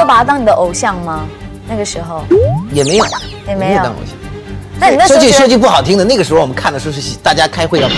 就把他当你的偶像吗？那个时候也没有，也没有当偶像。那说句说句不好听的，那个时候我们看的时候是大家开会要的。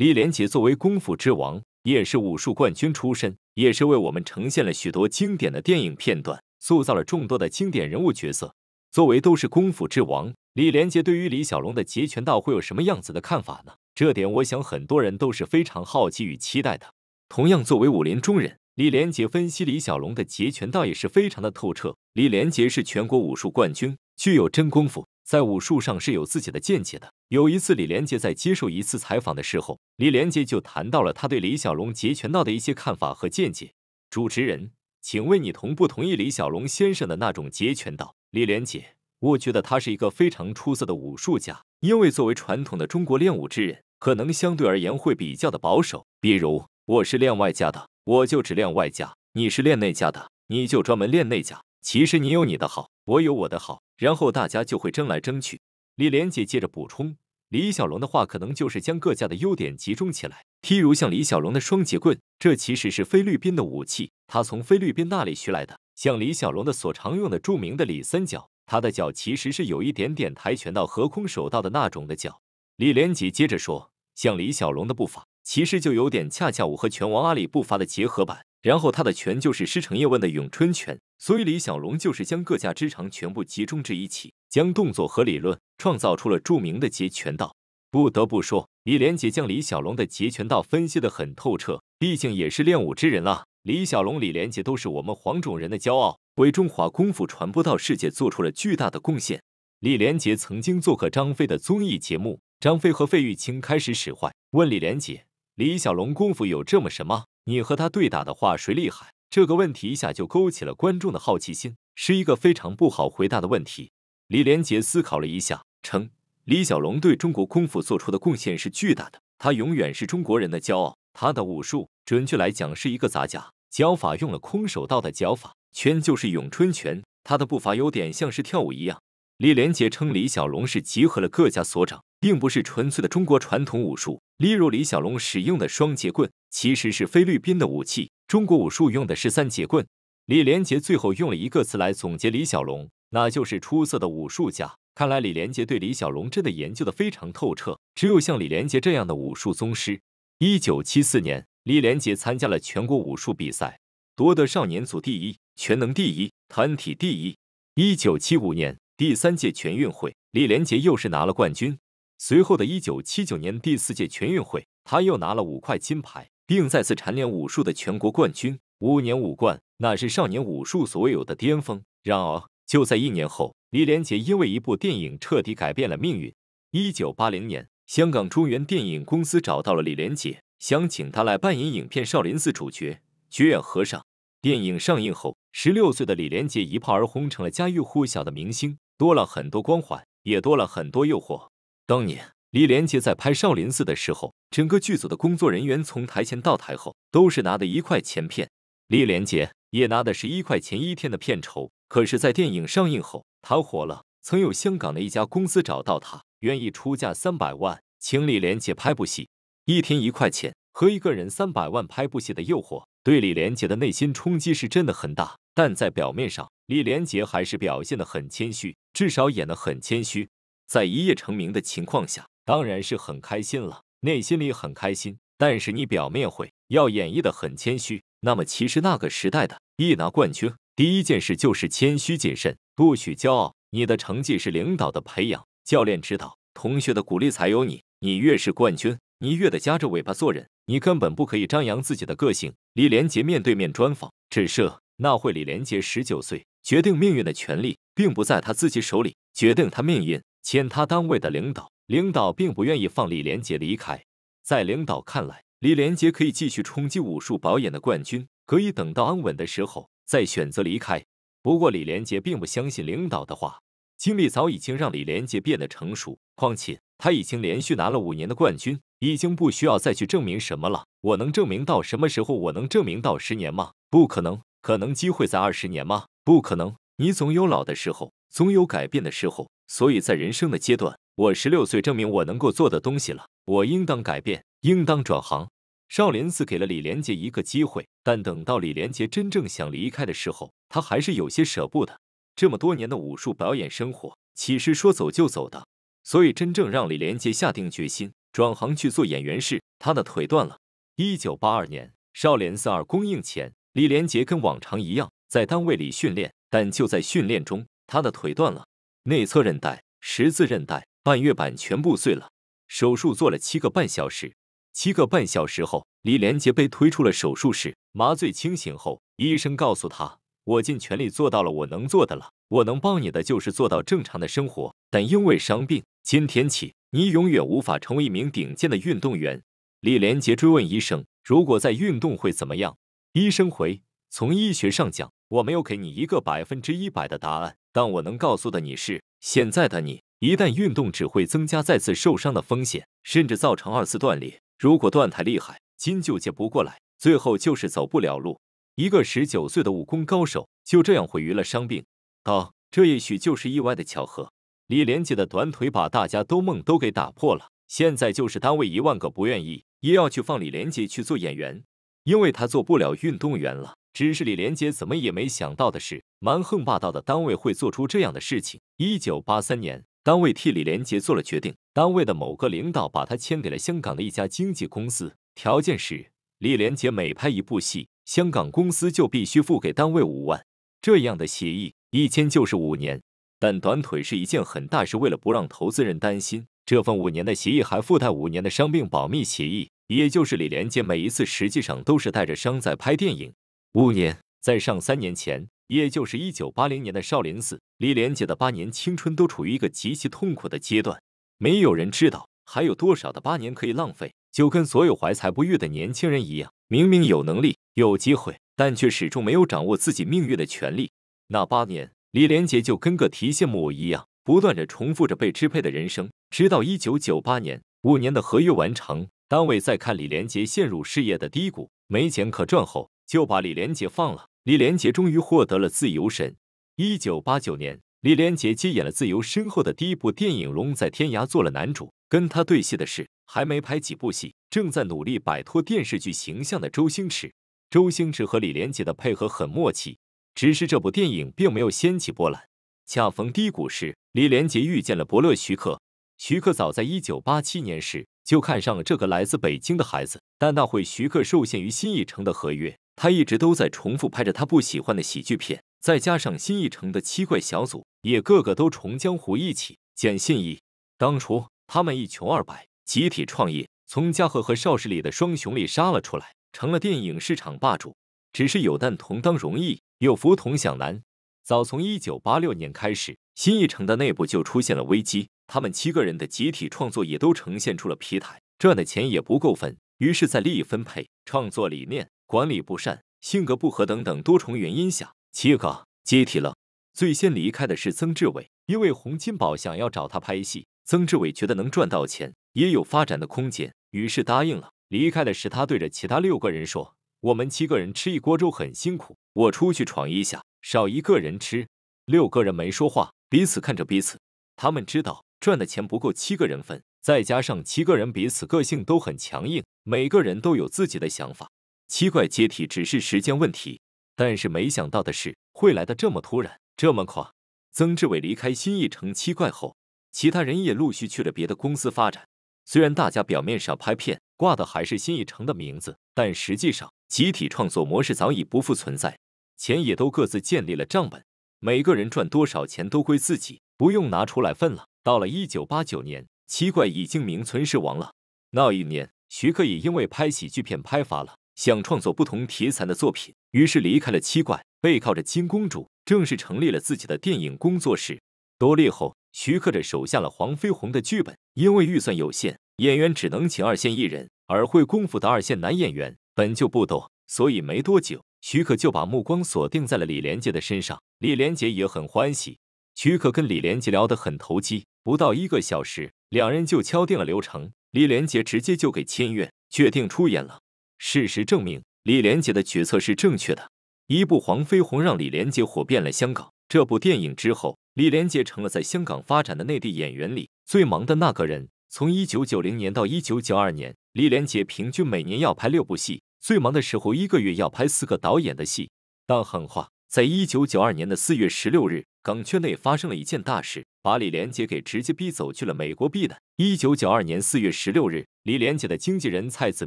李连杰作为功夫之王，也是武术冠军出身，也是为我们呈现了许多经典的电影片段，塑造了众多的经典人物角色。作为都是功夫之王，李连杰对于李小龙的截拳道会有什么样子的看法呢？这点我想很多人都是非常好奇与期待的。同样作为武林中人。李连杰分析李小龙的截拳道也是非常的透彻。李连杰是全国武术冠军，具有真功夫，在武术上是有自己的见解的。有一次，李连杰在接受一次采访的时候，李连杰就谈到了他对李小龙截拳道的一些看法和见解。主持人，请问你同不同意李小龙先生的那种截拳道？李连杰，我觉得他是一个非常出色的武术家，因为作为传统的中国练武之人，可能相对而言会比较的保守，比如我是练外家的。我就只练外家，你是练内家的，你就专门练内家。其实你有你的好，我有我的好，然后大家就会争来争去。李连杰接着补充，李小龙的话可能就是将各家的优点集中起来。譬如像李小龙的双截棍，这其实是菲律宾的武器，他从菲律宾那里学来的。像李小龙的所常用的著名的李三角，他的脚其实是有一点点跆拳道和空手道的那种的脚。李连杰接着说，像李小龙的步伐。其实就有点，恰恰我和拳王阿里步伐的结合版。然后他的拳就是师承叶问的咏春拳，所以李小龙就是将各家之长全部集中至一起，将动作和理论创造出了著名的截拳道。不得不说，李连杰将李小龙的截拳道分析得很透彻，毕竟也是练武之人啊。李小龙、李连杰都是我们黄种人的骄傲，为中华功夫传播到世界做出了巨大的贡献。李连杰曾经做客张飞的综艺节目，张飞和费玉清开始使坏，问李连杰。李小龙功夫有这么神吗？你和他对打的话，谁厉害？这个问题一下就勾起了观众的好奇心，是一个非常不好回答的问题。李连杰思考了一下，称李小龙对中国功夫做出的贡献是巨大的，他永远是中国人的骄傲。他的武术，准确来讲是一个杂家，脚法用了空手道的脚法，拳就是咏春拳，他的步伐有点像是跳舞一样。李连杰称李小龙是集合了各家所长，并不是纯粹的中国传统武术。例如，李小龙使用的双截棍其实是菲律宾的武器，中国武术用的是三节棍。李连杰最后用了一个词来总结李小龙，那就是出色的武术家。看来李连杰对李小龙真的研究的非常透彻。只有像李连杰这样的武术宗师。一九七四年，李连杰参加了全国武术比赛，夺得少年组第一、全能第一、团体第一。一九七五年。第三届全运会，李连杰又是拿了冠军。随后的一九七九年第四届全运会，他又拿了五块金牌，并再次蝉联武术的全国冠军。五年五冠，那是少年武术所有的巅峰。然而，就在一年后，李连杰因为一部电影彻底改变了命运。一九八零年，香港中原电影公司找到了李连杰，想请他来扮演影片《少林寺》主角觉远和尚。电影上映后，十六岁的李连杰一炮而红，成了家喻户晓的明星。多了很多光环，也多了很多诱惑。当年李连杰在拍《少林寺》的时候，整个剧组的工作人员从台前到台后都是拿的一块钱片，李连杰也拿的是一块钱一天的片酬。可是，在电影上映后，他火了，曾有香港的一家公司找到他，愿意出价三百万请李连杰拍部戏，一天一块钱和一个人三百万拍部戏的诱惑，对李连杰的内心冲击是真的很大。但在表面上，李连杰还是表现得很谦虚，至少演得很谦虚。在一夜成名的情况下，当然是很开心了，内心里很开心。但是你表面会要演绎的很谦虚，那么其实那个时代的“一拿冠军”，第一件事就是谦虚谨慎，不许骄傲。你的成绩是领导的培养、教练指导、同学的鼓励才有你。你越是冠军，你越得夹着尾巴做人。你根本不可以张扬自己的个性。李连杰面对面专访，只是那会李连杰十九岁。决定命运的权利并不在他自己手里，决定他命运，签他单位的领导。领导并不愿意放李连杰离开，在领导看来，李连杰可以继续冲击武术保演的冠军，可以等到安稳的时候再选择离开。不过，李连杰并不相信领导的话。经历早已经让李连杰变得成熟，况且他已经连续拿了五年的冠军，已经不需要再去证明什么了。我能证明到什么时候？我能证明到十年吗？不可能，可能机会在二十年吗？不可能，你总有老的时候，总有改变的时候。所以在人生的阶段，我十六岁证明我能够做的东西了，我应当改变，应当转行。少林寺给了李连杰一个机会，但等到李连杰真正想离开的时候，他还是有些舍不得。这么多年的武术表演生活，岂是说走就走的？所以，真正让李连杰下定决心转行去做演员是他的腿断了。一九八二年，《少林寺二》公映前，李连杰跟往常一样。在单位里训练，但就在训练中，他的腿断了，内侧韧带、十字韧带、半月板全部碎了。手术做了七个半小时。七个半小时后，李连杰被推出了手术室。麻醉清醒后，医生告诉他：“我尽全力做到了我能做的了，我能帮你的就是做到正常的生活。但因为伤病，今天起你永远无法成为一名顶尖的运动员。”李连杰追问医生：“如果在运动会怎么样？”医生回：“从医学上讲。”我没有给你一个百分之一百的答案，但我能告诉的你是，现在的你一旦运动，只会增加再次受伤的风险，甚至造成二次断裂。如果断太厉害，筋就接不过来，最后就是走不了路。一个十九岁的武功高手就这样毁于了伤病。哦，这也许就是意外的巧合。李连杰的短腿把大家都梦都给打破了。现在就是单位一万个不愿意，也要去放李连杰去做演员，因为他做不了运动员了。只是李连杰怎么也没想到的是，蛮横霸道的单位会做出这样的事情。一九八三年，单位替李连杰做了决定，单位的某个领导把他签给了香港的一家经纪公司，条件是李连杰每拍一部戏，香港公司就必须付给单位五万。这样的协议一签就是五年。但短腿是一件很大事，为了不让投资人担心，这份五年的协议还附带五年的伤病保密协议，也就是李连杰每一次实际上都是带着伤在拍电影。五年，在上三年前，也就是一九八零年的少林寺，李连杰的八年青春都处于一个极其痛苦的阶段。没有人知道还有多少的八年可以浪费，就跟所有怀才不遇的年轻人一样，明明有能力、有机会，但却始终没有掌握自己命运的权利。那八年，李连杰就跟个提线木偶一样，不断的重复着被支配的人生。直到一九九八年，五年的合约完成，单位在看李连杰陷入事业的低谷，没钱可赚后。就把李连杰放了，李连杰终于获得了自由身。一九八九年，李连杰接演了自由身后的第一部电影《龙在天涯》，做了男主。跟他对戏的是还没拍几部戏，正在努力摆脱电视剧形象的周星驰。周星驰和李连杰的配合很默契，只是这部电影并没有掀起波澜。恰逢低谷时，李连杰遇见了伯乐徐克。徐克早在一九八七年时就看上了这个来自北京的孩子，但那会徐克受限于新艺城的合约。他一直都在重复拍着他不喜欢的喜剧片，再加上新艺城的七怪小组也个个都重江湖义气。捡信义当初他们一穷二白，集体创业，从嘉禾和邵氏里的双雄里杀了出来，成了电影市场霸主。只是有难同当容易，有福同享难。早从一九八六年开始，新艺城的内部就出现了危机，他们七个人的集体创作也都呈现出了疲态，赚的钱也不够分。于是，在利益分配、创作理念。管理不善、性格不合等等多重原因下，七个集体了。最先离开的是曾志伟，因为洪金宝想要找他拍戏，曾志伟觉得能赚到钱，也有发展的空间，于是答应了。离开的是他，对着其他六个人说：“我们七个人吃一锅粥很辛苦，我出去闯一下，少一个人吃。”六个人没说话，彼此看着彼此，他们知道赚的钱不够七个人分，再加上七个人彼此个性都很强硬，每个人都有自己的想法。七怪解体只是时间问题，但是没想到的是会来的这么突然，这么快。曾志伟离开新艺城七怪后，其他人也陆续去了别的公司发展。虽然大家表面上拍片挂的还是新艺城的名字，但实际上集体创作模式早已不复存在，钱也都各自建立了账本，每个人赚多少钱都归自己，不用拿出来分了。到了一九八九年，七怪已经名存实亡了。那一年，徐克也因为拍喜剧片拍乏了。想创作不同题材的作品，于是离开了七怪，背靠着金公主，正式成立了自己的电影工作室。多练后，徐克着手下了黄飞鸿的剧本。因为预算有限，演员只能请二线艺人，而会功夫的二线男演员本就不多，所以没多久，徐克就把目光锁定在了李连杰的身上。李连杰也很欢喜，徐克跟李连杰聊得很投机，不到一个小时，两人就敲定了流程。李连杰直接就给签约，确定出演了。事实证明，李连杰的决策是正确的。一部《黄飞鸿》让李连杰火遍了香港。这部电影之后，李连杰成了在香港发展的内地演员里最忙的那个人。从1990年到1992年，李连杰平均每年要拍六部戏，最忙的时候一个月要拍四个导演的戏。但狠话。在一九九二年的四月十六日，港圈内发生了一件大事，把李连杰给直接逼走去了美国避难。一九九二年四月十六日，李连杰的经纪人蔡子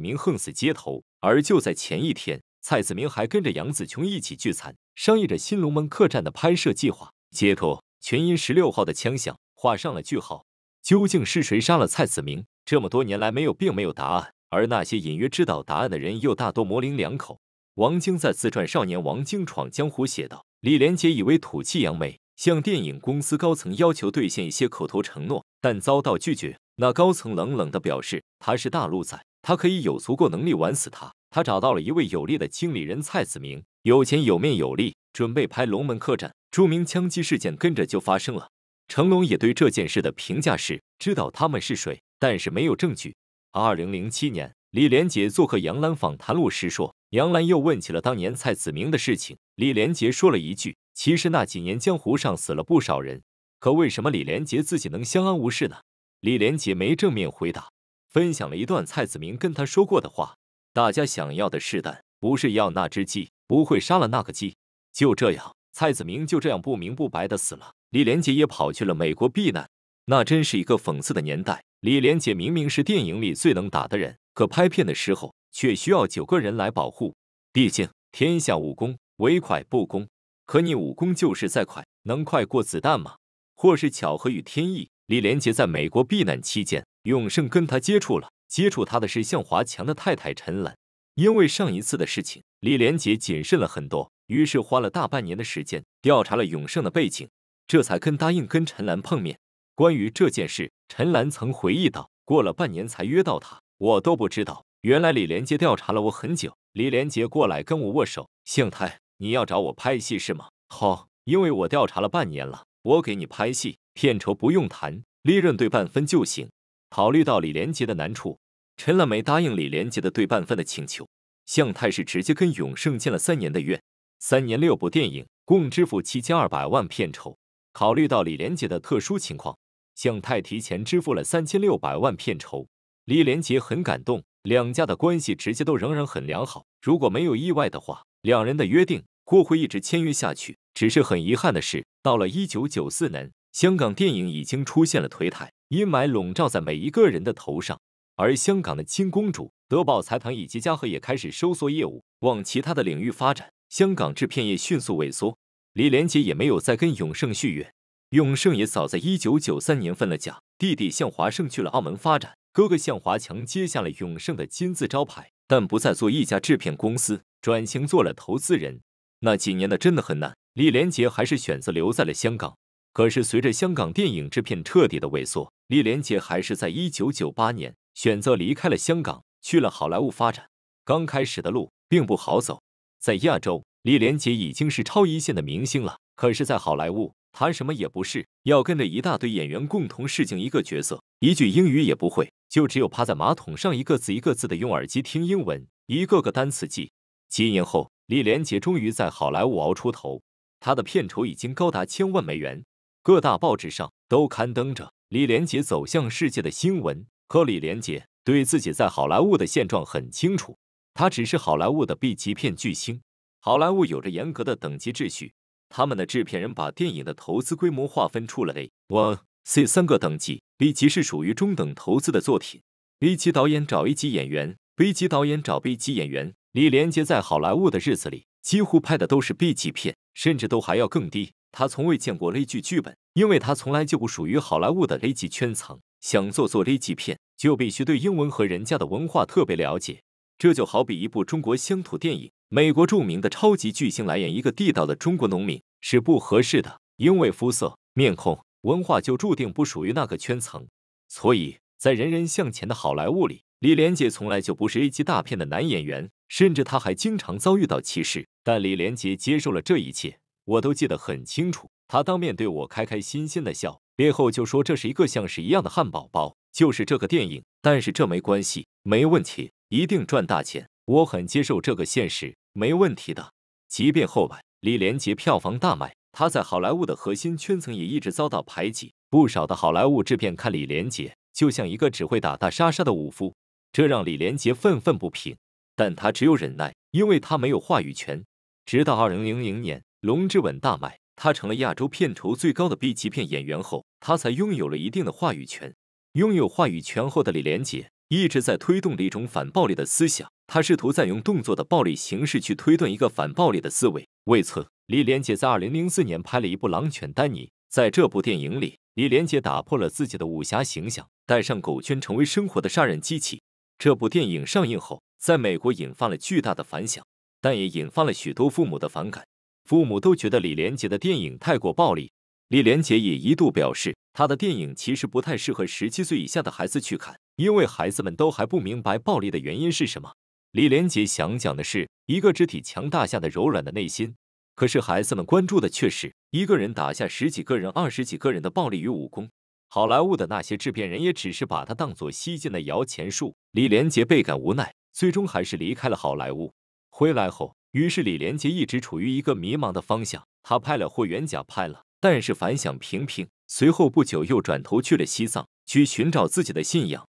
明横死街头，而就在前一天，蔡子明还跟着杨子琼一起聚餐，商议着《新龙门客栈》的拍摄计划。街头全因十六号的枪响画上了句号。究竟是谁杀了蔡子明？这么多年来没有，并没有答案。而那些隐约知道答案的人，又大多模棱两可。王晶在自传《少年王晶闯江湖》写道：“李连杰以为土气扬眉，向电影公司高层要求兑现一些口头承诺，但遭到拒绝。那高层冷冷的表示，他是大陆仔，他可以有足够能力玩死他。他找到了一位有力的经理人蔡子明，有钱有面有力，准备拍《龙门客栈》。著名枪击事件跟着就发生了。成龙也对这件事的评价是：知道他们是谁，但是没有证据。二零零七年。”李连杰做客杨澜访谈录时说，杨澜又问起了当年蔡子明的事情。李连杰说了一句：“其实那几年江湖上死了不少人，可为什么李连杰自己能相安无事呢？”李连杰没正面回答，分享了一段蔡子明跟他说过的话：“大家想要的是蛋，不是要那只鸡，不会杀了那个鸡。”就这样，蔡子明就这样不明不白的死了，李连杰也跑去了美国避难。那真是一个讽刺的年代。李连杰明明是电影里最能打的人。可拍片的时候，却需要九个人来保护。毕竟天下武功唯快不公，可你武功就是再快，能快过子弹吗？或是巧合与天意，李连杰在美国避难期间，永盛跟他接触了。接触他的是向华强的太太陈兰。因为上一次的事情，李连杰谨慎了很多，于是花了大半年的时间调查了永盛的背景，这才肯答应跟陈兰碰面。关于这件事，陈兰曾回忆道：“过了半年才约到他。”我都不知道，原来李连杰调查了我很久。李连杰过来跟我握手，向太，你要找我拍戏是吗？好，因为我调查了半年了，我给你拍戏，片酬不用谈，利润对半分就行。考虑到李连杰的难处，陈乐梅答应李连杰的对半分的请求。向太是直接跟永盛签了三年的约，三年六部电影，共支付七千二百万片酬。考虑到李连杰的特殊情况，向太提前支付了三千六百万片酬。李连杰很感动，两家的关系直接都仍然很良好。如果没有意外的话，两人的约定或会一直签约下去。只是很遗憾的是，到了一九九四年，香港电影已经出现了颓态，阴霾笼罩在每一个人的头上。而香港的亲公主德宝财团以及嘉禾也开始收缩业务，往其他的领域发展。香港制片业迅速萎缩，李连杰也没有再跟永盛续约。永盛也早在一九九三年分了家，弟弟向华盛去了澳门发展。哥哥向华强接下了永盛的金字招牌，但不再做一家制片公司，转型做了投资人。那几年的真的很难。李连杰还是选择留在了香港。可是随着香港电影制片彻底的萎缩，李连杰还是在1998年选择离开了香港，去了好莱坞发展。刚开始的路并不好走。在亚洲，李连杰已经是超一线的明星了，可是，在好莱坞，他什么也不是，要跟着一大堆演员共同试镜一个角色，一句英语也不会。就只有趴在马桶上一个字一个字的用耳机听英文，一个个单词记。几年后，李连杰终于在好莱坞熬出头，他的片酬已经高达千万美元，各大报纸上都刊登着李连杰走向世界的新闻。可李连杰对自己在好莱坞的现状很清楚，他只是好莱坞的 B 级片巨星。好莱坞有着严格的等级秩序，他们的制片人把电影的投资规模划分出了类。我。C 三个等级 B 级是属于中等投资的作品，A 级导演找 A 级演员，B 级导演找 B 级演员。李连杰在好莱坞的日子里，几乎拍的都是 B 级片，甚至都还要更低。他从未见过 A 剧剧本，因为他从来就不属于好莱坞的 A 级圈层。想做做 A 级片，就必须对英文和人家的文化特别了解。这就好比一部中国乡土电影，美国著名的超级巨星来演一个地道的中国农民是不合适的，因为肤色、面孔。文化就注定不属于那个圈层，所以在人人向前的好莱坞里，李连杰从来就不是 A 级大片的男演员，甚至他还经常遭遇到歧视。但李连杰接受了这一切，我都记得很清楚。他当面对我开开心心的笑，然后就说这是一个像是一样的汉堡包，就是这个电影。但是这没关系，没问题，一定赚大钱。我很接受这个现实，没问题的。即便后来李连杰票房大卖。他在好莱坞的核心圈层也一直遭到排挤，不少的好莱坞制片看李连杰就像一个只会打打杀杀的武夫，这让李连杰愤愤不平。但他只有忍耐，因为他没有话语权。直到二零零零年《龙之吻》大卖，他成了亚洲片酬最高的 B 级片演员后，他才拥有了一定的话语权。拥有话语权后的李连杰一直在推动一种反暴力的思想，他试图在用动作的暴力形式去推断一个反暴力的思维。为此。李连杰在二零零四年拍了一部《狼犬丹尼》。在这部电影里，李连杰打破了自己的武侠形象，戴上狗圈，成为生活的杀人机器。这部电影上映后，在美国引发了巨大的反响，但也引发了许多父母的反感。父母都觉得李连杰的电影太过暴力。李连杰也一度表示，他的电影其实不太适合十七岁以下的孩子去看，因为孩子们都还不明白暴力的原因是什么。李连杰想讲的是一个肢体强大下的柔软的内心。可是孩子们关注的却是一个人打下十几个人、二十几个人的暴力与武功。好莱坞的那些制片人也只是把他当做西晋的摇钱树。李连杰倍感无奈，最终还是离开了好莱坞。回来后，于是李连杰一直处于一个迷茫的方向。他拍了《霍元甲》，拍了，但是反响平平。随后不久，又转头去了西藏，去寻找自己的信仰。